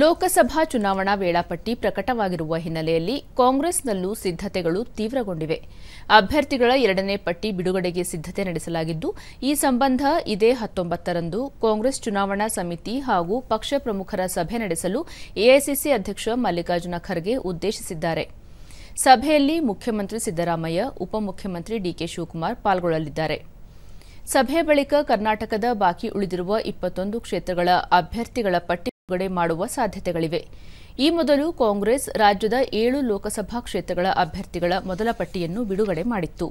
ಲೋಕಸಭಾ ಚುನಾವಣಾ ವೇಳಾಪಟ್ಟಿ ಪ್ರಕಟವಾಗಿರುವ ಹಿನ್ನೆಲೆಯಲ್ಲಿ ಕಾಂಗ್ರೆಸ್ನಲ್ಲೂ ಸಿದ್ಧತೆಗಳು ತೀವ್ರಗೊಂಡಿವೆ ಅಭ್ಯರ್ಥಿಗಳ ಎರಡನೇ ಪಟ್ಟಿ ಬಿಡುಗಡೆಗೆ ಸಿದ್ಧತೆ ನಡೆಸಲಾಗಿದ್ದು ಈ ಸಂಬಂಧ ಇದೇ ಹತ್ತೊಂಬತ್ತರಂದು ಕಾಂಗ್ರೆಸ್ ಚುನಾವಣಾ ಸಮಿತಿ ಹಾಗೂ ಪಕ್ಷ ಪ್ರಮುಖರ ಸಭೆ ನಡೆಸಲು ಎಐಸಿಸಿ ಅಧ್ಯಕ್ಷ ಮಲ್ಲಿಕಾರ್ಜುನ ಖರ್ಗೆ ಉದ್ದೇಶಿಸಿದ್ದಾರೆ ಸಭೆಯಲ್ಲಿ ಮುಖ್ಯಮಂತ್ರಿ ಸಿದ್ದರಾಮಯ್ಯ ಉಪಮುಖ್ಯಮಂತ್ರಿ ಡಿಕೆ ಶಿವಕುಮಾರ್ ಪಾಲ್ಗೊಳ್ಳಲಿದ್ದಾರೆ ಸಭೆ ಬಳಿಕ ಕರ್ನಾಟಕದ ಬಾಕಿ ಉಳಿದಿರುವ ಇಪ್ಪತ್ತೊಂದು ಕ್ಷೇತ್ರಗಳ ಅಭ್ಯರ್ಥಿಗಳ ಪಟ್ಟಿ ಬಿಡುಗಡೆ ಮಾಡುವ ಸಾಧ್ಯತೆಗಳಿವೆ ಈ ಮೊದಲು ಕಾಂಗ್ರೆಸ್ ರಾಜ್ಯದ ಏಳು ಲೋಕಸಭಾ ಕ್ಷೇತ್ರಗಳ ಅಭ್ಯರ್ಥಿಗಳ ಮೊದಲ ಪಟ್ಟಿಯನ್ನು ಬಿಡುಗಡೆ ಮಾಡಿತ್ತು